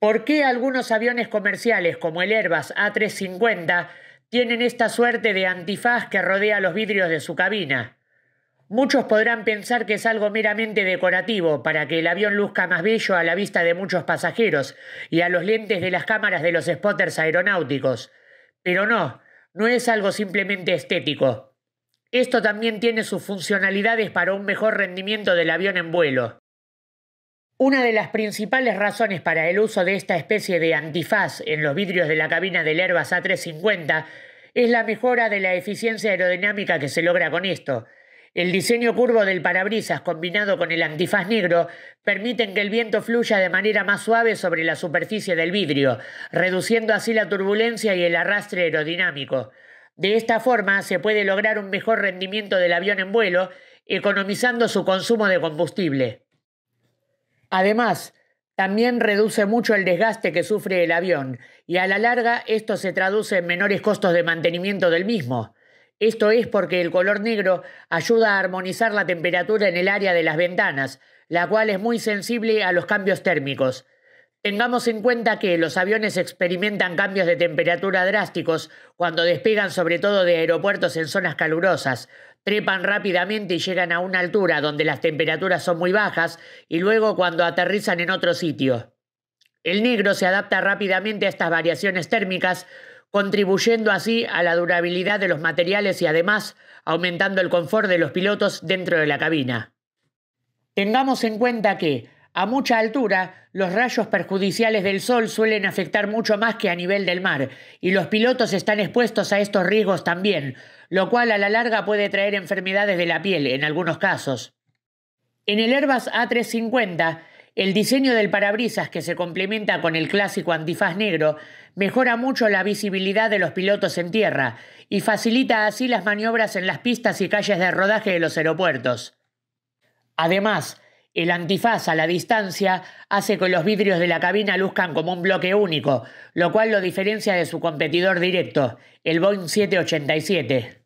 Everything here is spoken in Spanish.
¿Por qué algunos aviones comerciales como el Airbus A350 tienen esta suerte de antifaz que rodea los vidrios de su cabina? Muchos podrán pensar que es algo meramente decorativo para que el avión luzca más bello a la vista de muchos pasajeros y a los lentes de las cámaras de los spotters aeronáuticos. Pero no, no es algo simplemente estético. Esto también tiene sus funcionalidades para un mejor rendimiento del avión en vuelo. Una de las principales razones para el uso de esta especie de antifaz en los vidrios de la cabina del Airbus A350 es la mejora de la eficiencia aerodinámica que se logra con esto. El diseño curvo del parabrisas combinado con el antifaz negro permiten que el viento fluya de manera más suave sobre la superficie del vidrio, reduciendo así la turbulencia y el arrastre aerodinámico. De esta forma se puede lograr un mejor rendimiento del avión en vuelo, economizando su consumo de combustible. Además, también reduce mucho el desgaste que sufre el avión y a la larga esto se traduce en menores costos de mantenimiento del mismo. Esto es porque el color negro ayuda a armonizar la temperatura en el área de las ventanas, la cual es muy sensible a los cambios térmicos. Tengamos en cuenta que los aviones experimentan cambios de temperatura drásticos cuando despegan sobre todo de aeropuertos en zonas calurosas, trepan rápidamente y llegan a una altura donde las temperaturas son muy bajas y luego cuando aterrizan en otro sitio. El negro se adapta rápidamente a estas variaciones térmicas, contribuyendo así a la durabilidad de los materiales y además aumentando el confort de los pilotos dentro de la cabina. Tengamos en cuenta que, a mucha altura, los rayos perjudiciales del sol suelen afectar mucho más que a nivel del mar, y los pilotos están expuestos a estos riesgos también, lo cual a la larga puede traer enfermedades de la piel en algunos casos. En el Airbus A350, el diseño del parabrisas que se complementa con el clásico antifaz negro mejora mucho la visibilidad de los pilotos en tierra y facilita así las maniobras en las pistas y calles de rodaje de los aeropuertos. Además, el antifaz a la distancia hace que los vidrios de la cabina luzcan como un bloque único, lo cual lo diferencia de su competidor directo, el Boeing 787.